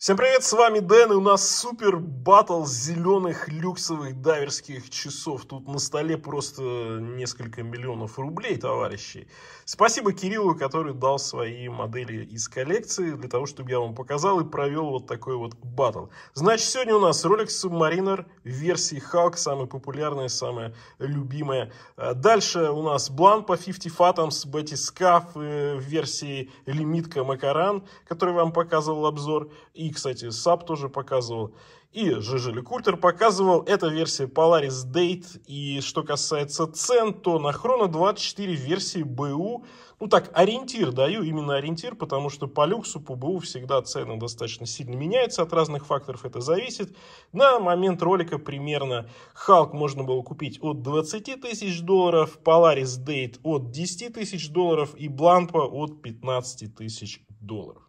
Всем привет, с вами Дэн, и у нас супер батл зеленых люксовых дайверских часов. Тут на столе просто несколько миллионов рублей, товарищи. Спасибо Кириллу, который дал свои модели из коллекции, для того, чтобы я вам показал и провел вот такой вот батл. Значит, сегодня у нас ролик Submariner версии Hulk, самая популярная, самая любимая. А дальше у нас Блан по 50 Fathoms, Betty Scaff э, в версии лимитка Макаран, который вам показывал обзор. И кстати, САП тоже показывал, и Жижели Культер показывал. Это версия Polaris Date, и что касается цен, то на Хроно 24 версии БУ, ну так, ориентир даю, именно ориентир, потому что по люксу, по БУ всегда цены достаточно сильно меняются, от разных факторов это зависит. На момент ролика примерно Халк можно было купить от 20 тысяч долларов, Polaris Date от 10 тысяч долларов и Блампа от 15 тысяч долларов.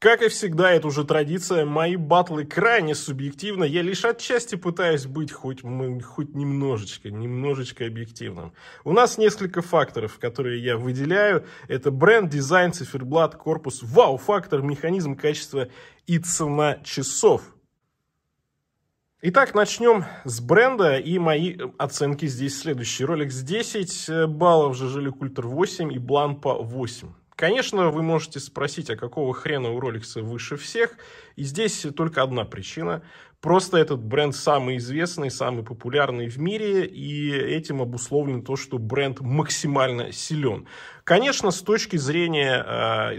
Как и всегда, это уже традиция, мои батлы крайне субъективны, я лишь отчасти пытаюсь быть хоть, хоть немножечко, немножечко объективным. У нас несколько факторов, которые я выделяю. Это бренд, дизайн, циферблат, корпус, вау-фактор, механизм, качество и цена часов. Итак, начнем с бренда, и мои оценки здесь следующие. Ролик с 10 баллов, Жажели Культер 8 и Бланпа 8. Конечно, вы можете спросить, а какого хрена у Rolex выше всех? И здесь только одна причина. Просто этот бренд самый известный, самый популярный в мире, и этим обусловлено то, что бренд максимально силен. Конечно, с точки зрения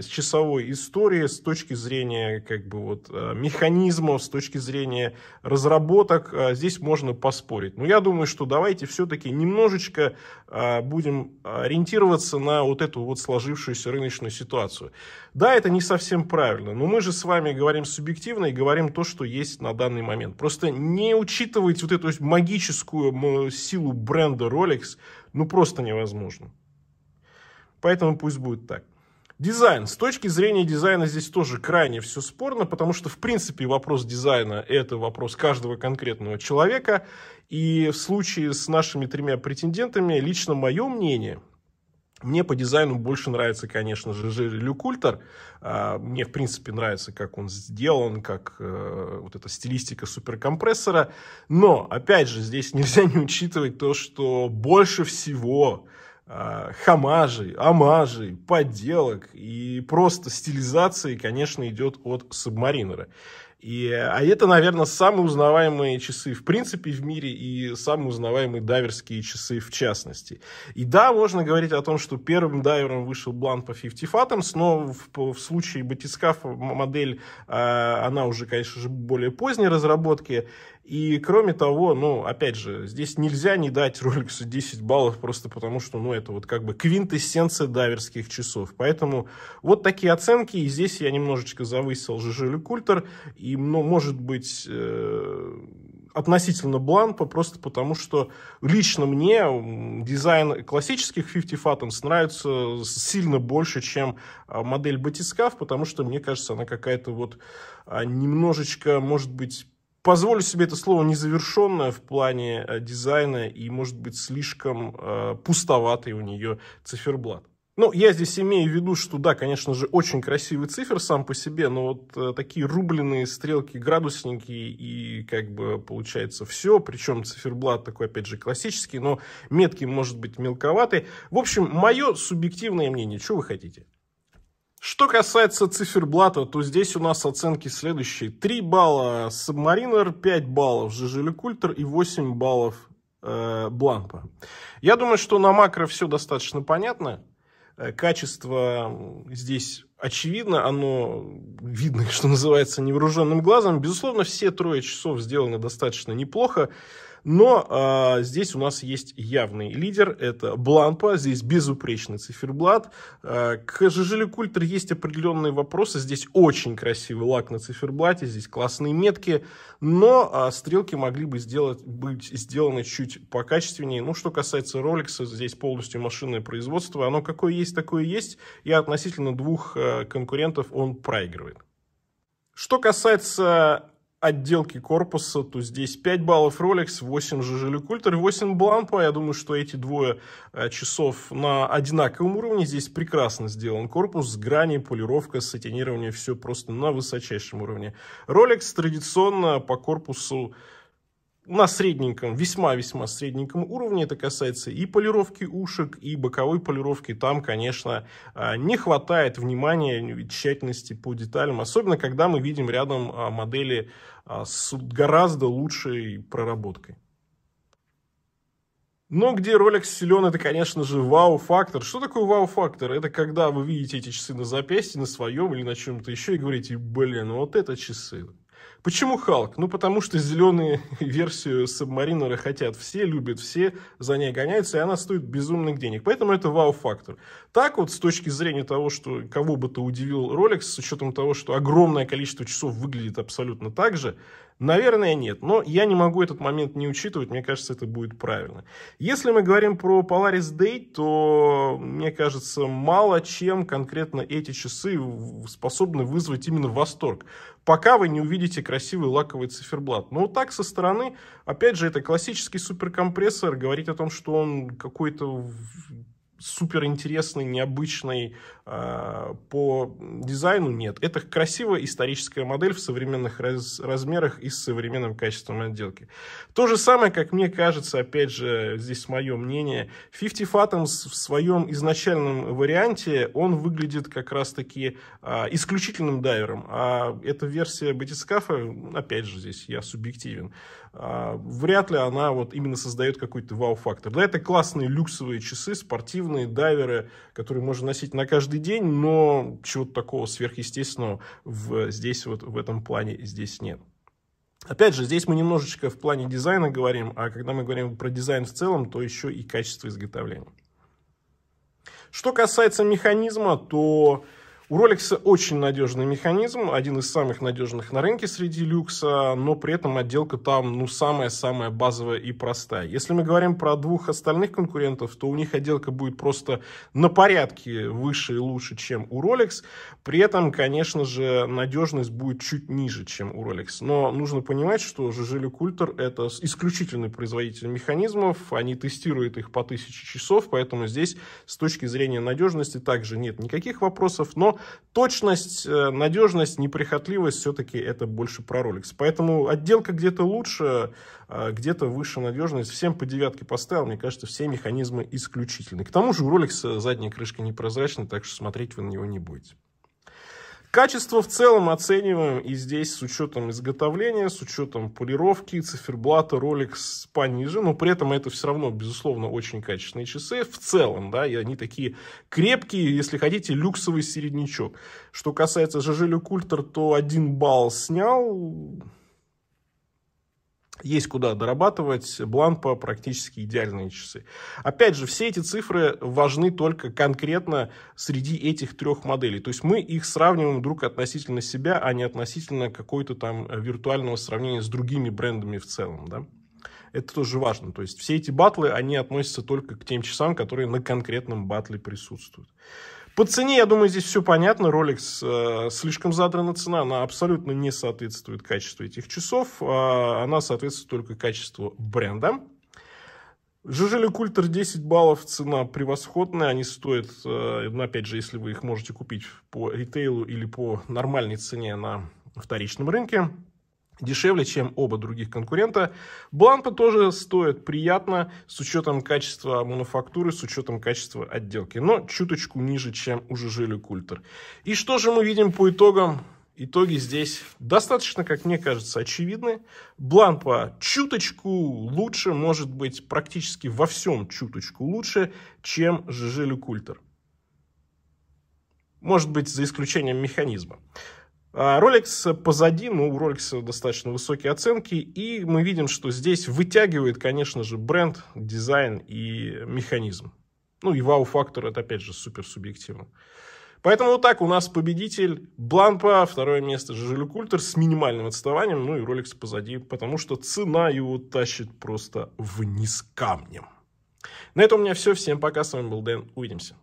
э, часовой истории, с точки зрения как бы вот э, механизмов, с точки зрения разработок, э, здесь можно поспорить. Но я думаю, что давайте все-таки немножечко э, будем ориентироваться на вот эту вот сложившуюся рыночную ситуацию. Да, это не совсем правильно, но мы же с вами говорим субъективно субъективно и говорим то, что есть на данный момент. Просто не учитывать вот эту магическую силу бренда Rolex, ну просто невозможно. Поэтому пусть будет так. Дизайн. С точки зрения дизайна здесь тоже крайне все спорно, потому что, в принципе, вопрос дизайна – это вопрос каждого конкретного человека. И в случае с нашими тремя претендентами, лично мое мнение, мне по дизайну больше нравится, конечно же, Жири Люкультер. А, мне, в принципе, нравится, как он сделан, как э, вот эта стилистика суперкомпрессора. Но, опять же, здесь нельзя не учитывать то, что больше всего а, хамажей, амажей, подделок и просто стилизации, конечно, идет от Субмаринера. И, а это, наверное, самые узнаваемые часы в принципе в мире и самые узнаваемые дайверские часы в частности. И да, можно говорить о том, что первым дайвером вышел Блан по 50 Fathoms, но в, в случае батискафа модель, э, она уже, конечно же, более поздней разработки. И кроме того, ну, опять же, здесь нельзя не дать Роликсу 10 баллов просто потому, что, ну, это вот как бы квинтэссенция дайверских часов. Поэтому вот такие оценки, и здесь я немножечко завысил ЖЖ Культер, и им, ну, может быть, э, относительно Бланпа, просто потому что лично мне дизайн классических 50 Fathoms нравится сильно больше, чем а, модель батискаф, потому что, мне кажется, она какая-то вот а, немножечко, может быть, позволю себе это слово незавершенное в плане э, дизайна и, может быть, слишком э, пустоватый у нее циферблат. Ну, я здесь имею в виду, что да, конечно же, очень красивый цифр сам по себе, но вот э, такие рубленые стрелки, градусники и как бы получается все. Причем циферблат такой, опять же, классический, но метки может быть мелковатый. В общем, мое субъективное мнение, что вы хотите. Что касается циферблата, то здесь у нас оценки следующие. 3 балла Субмаринер, 5 баллов Жижеликультер и 8 баллов э, Бланпа. Я думаю, что на макро все достаточно понятно. Э, качество здесь очевидно, оно видно, что называется, невооруженным глазом. Безусловно, все трое часов сделаны достаточно неплохо. Но э, здесь у нас есть явный лидер, это Бланпа, здесь безупречный циферблат. Э, к Жижелик Ультра есть определенные вопросы, здесь очень красивый лак на циферблате, здесь классные метки, но э, стрелки могли бы сделать, быть сделаны чуть покачественнее. Ну, что касается Rolex, здесь полностью машинное производство, оно какое есть, такое есть, и относительно двух э, конкурентов он проигрывает. Что касается отделки корпуса, то здесь 5 баллов Rolex, 8 Жижели Культер, 8 Блампа. Я думаю, что эти двое э, часов на одинаковом уровне. Здесь прекрасно сделан корпус, грани, полировка, сатинирование, все просто на высочайшем уровне. Rolex традиционно по корпусу на средненьком, весьма-весьма средненьком уровне. Это касается и полировки ушек, и боковой полировки. Там, конечно, а, не хватает внимания и тщательности по деталям. Особенно, когда мы видим рядом а, модели а, с гораздо лучшей проработкой. Но где ролик силен, это, конечно же, вау-фактор. Что такое вау-фактор? Это когда вы видите эти часы на запястье, на своем или на чем-то еще и говорите, блин, вот это часы. Почему Халк? Ну, потому что зеленую версию субмаринера хотят все, любят все, за ней гоняются, и она стоит безумных денег. Поэтому это вау-фактор. Так вот, с точки зрения того, что кого бы то удивил Rolex, с учетом того, что огромное количество часов выглядит абсолютно так же, Наверное, нет. Но я не могу этот момент не учитывать. Мне кажется, это будет правильно. Если мы говорим про Polaris Day, то, мне кажется, мало чем конкретно эти часы способны вызвать именно восторг. Пока вы не увидите красивый лаковый циферблат. Но вот так со стороны, опять же, это классический суперкомпрессор. Говорить о том, что он какой-то супер интересный, необычный э, по дизайну нет. Это красивая историческая модель в современных раз, размерах и с современным качеством отделки. То же самое, как мне кажется, опять же, здесь мое мнение, 50 Fathoms в своем изначальном варианте, он выглядит как раз-таки э, исключительным дайвером, а эта версия батискафа, опять же, здесь я субъективен, а, вряд ли она вот именно создает какой-то вау-фактор. Да, это классные люксовые часы, спортивные, дайверы, которые можно носить на каждый день, но чего-то такого сверхъестественного в, здесь вот в этом плане здесь нет. Опять же, здесь мы немножечко в плане дизайна говорим, а когда мы говорим про дизайн в целом, то еще и качество изготовления. Что касается механизма, то у Rolex очень надежный механизм, один из самых надежных на рынке среди люкса, но при этом отделка там, ну, самая-самая базовая и простая. Если мы говорим про двух остальных конкурентов, то у них отделка будет просто на порядке выше и лучше, чем у Rolex. При этом, конечно же, надежность будет чуть ниже, чем у Rolex. Но нужно понимать, что Жижелю Культер – это исключительный производитель механизмов, они тестируют их по тысяче часов, поэтому здесь с точки зрения надежности также нет никаких вопросов, но точность, э, надежность, неприхотливость все-таки это больше про Rolex. Поэтому отделка где-то лучше, а где-то выше надежность. Всем по девятке поставил, мне кажется, все механизмы исключительны. К тому же у Rolex задняя крышка непрозрачна, так что смотреть вы на него не будете. Качество в целом оцениваем и здесь с учетом изготовления, с учетом полировки, циферблата, Rolex пониже, но при этом это все равно, безусловно, очень качественные часы в целом, да, и они такие крепкие, если хотите, люксовый середнячок. Что касается Жажелю Культер, то один балл снял, есть куда дорабатывать. Бланпа практически идеальные часы. Опять же, все эти цифры важны только конкретно среди этих трех моделей. То есть мы их сравниваем друг относительно себя, а не относительно какой-то там виртуального сравнения с другими брендами в целом. Да? Это тоже важно. То есть все эти батлы, они относятся только к тем часам, которые на конкретном батле присутствуют. По цене, я думаю, здесь все понятно. Rolex э, слишком задрана цена, она абсолютно не соответствует качеству этих часов. Э, она соответствует только качеству бренда. Жижели Культер 10 баллов, цена превосходная, они стоят, э, ну, опять же, если вы их можете купить по ритейлу или по нормальной цене на вторичном рынке, дешевле, чем оба других конкурента. Бланпа тоже стоит приятно с учетом качества мануфактуры, с учетом качества отделки, но чуточку ниже, чем у Жижели Культер. И что же мы видим по итогам? Итоги здесь достаточно, как мне кажется, очевидны. Бланпа чуточку лучше, может быть, практически во всем чуточку лучше, чем Жижели Культер. Может быть, за исключением механизма. А, Rolex позади, ну, у Rolex достаточно высокие оценки, и мы видим, что здесь вытягивает, конечно же, бренд, дизайн и механизм. Ну, и вау-фактор, это, опять же, супер субъективно. Поэтому вот так у нас победитель Бланпа, второе место Жижелю Культер с минимальным отставанием, ну и Rolex позади, потому что цена его тащит просто вниз камнем. На этом у меня все. Всем пока. С вами был Дэн. Увидимся.